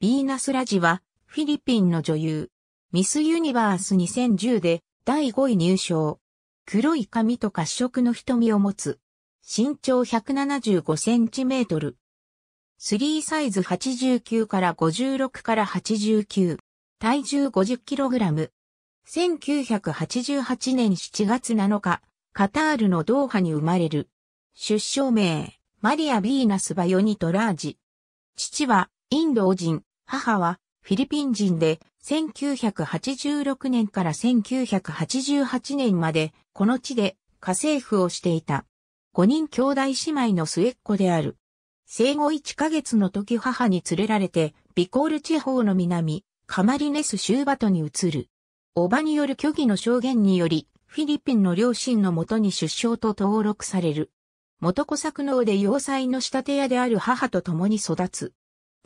ビーナス・ラジは、フィリピンの女優。ミス・ユニバース2010で第5位入賞。黒い髪と褐色の瞳を持つ。身長175センチメートル。3サイズ89から56から89。体重5 0ラム。1988年7月7日、カタールのドーハに生まれる。出生名、マリア・ビーナス・バヨニトラージ。父は、インド人。母はフィリピン人で、1986年から1988年まで、この地で家政婦をしていた。5人兄弟姉妹の末っ子である。生後1ヶ月の時母に連れられて、ビコール地方の南、カマリネス州バトに移る。おばによる虚偽の証言により、フィリピンの両親のもとに出生と登録される。元子作農で要塞の仕立て屋である母と共に育つ。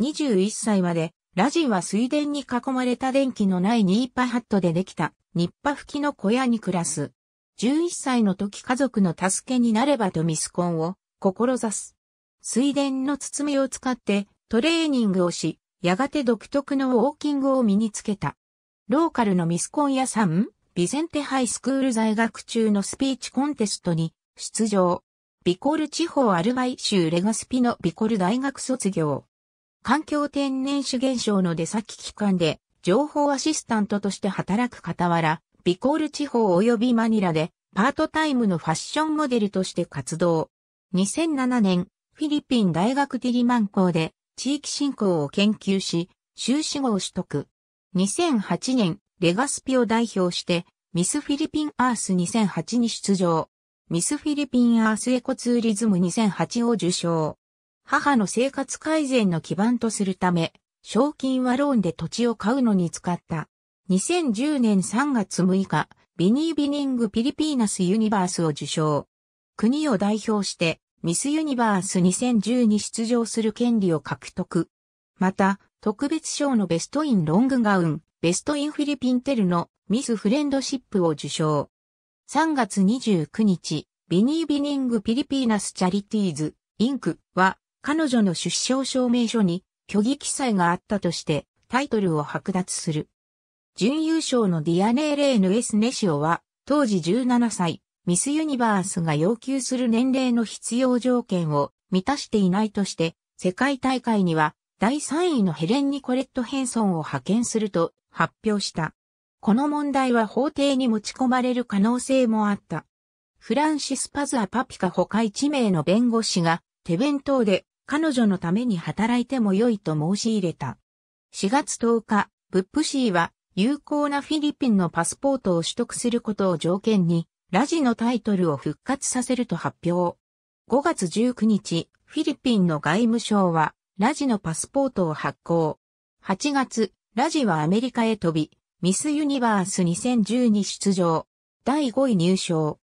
21歳までラジは水田に囲まれた電気のないニーパハットでできた、ニッパ吹きの小屋に暮らす。11歳の時家族の助けになればとミスコンを志す。水田の包みを使ってトレーニングをし、やがて独特のウォーキングを身につけた。ローカルのミスコン屋さん、ビゼンテハイスクール在学中のスピーチコンテストに出場。ビコル地方アルバイ州レガスピのビコル大学卒業。環境天然資源省の出先機関で、情報アシスタントとして働く傍ら、ビコール地方及びマニラで、パートタイムのファッションモデルとして活動。2007年、フィリピン大学ディリマン校で、地域振興を研究し、修士号を取得。2008年、レガスピを代表して、ミスフィリピンアース2008に出場。ミスフィリピンアースエコツーリズム2008を受賞。母の生活改善の基盤とするため、賞金はローンで土地を買うのに使った。2010年3月6日、ビニービニングピリピーナスユニバースを受賞。国を代表して、ミスユニバース2010に出場する権利を獲得。また、特別賞のベストインロングガウン、ベストインフィリピンテルのミスフレンドシップを受賞。3月29日、ビニービニングピリピーナスチャリティーズ、インクは彼女の出生証明書に虚偽記載があったとしてタイトルを剥奪する。準優勝のディアネーレーヌ・エスネシオは当時17歳、ミスユニバースが要求する年齢の必要条件を満たしていないとして世界大会には第3位のヘレン・ニコレット・ヘンソンを派遣すると発表した。この問題は法廷に持ち込まれる可能性もあった。フランシス・パズア・パピカ他1名の弁護士が手弁当で彼女のために働いても良いと申し入れた。4月10日、ブップシーは有効なフィリピンのパスポートを取得することを条件に、ラジのタイトルを復活させると発表。5月19日、フィリピンの外務省は、ラジのパスポートを発行。8月、ラジはアメリカへ飛び、ミスユニバース2010に出場。第5位入賞。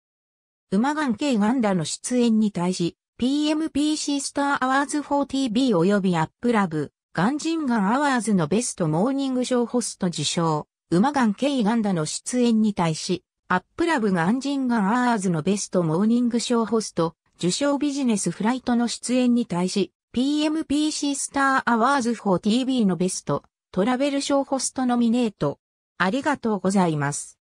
馬眼系ガンダの出演に対し、PMPC スターアワーズ 4TV 及びアップラブ、ガンジンガンアワーズのベストモーニングショーホスト受賞、馬ガンケイガンダの出演に対し、アップラブガンジンガンアワーズのベストモーニングショーホスト、受賞ビジネスフライトの出演に対し、PMPC スターアワーズ 4TV のベスト、トラベルショーホストノミネート。ありがとうございます。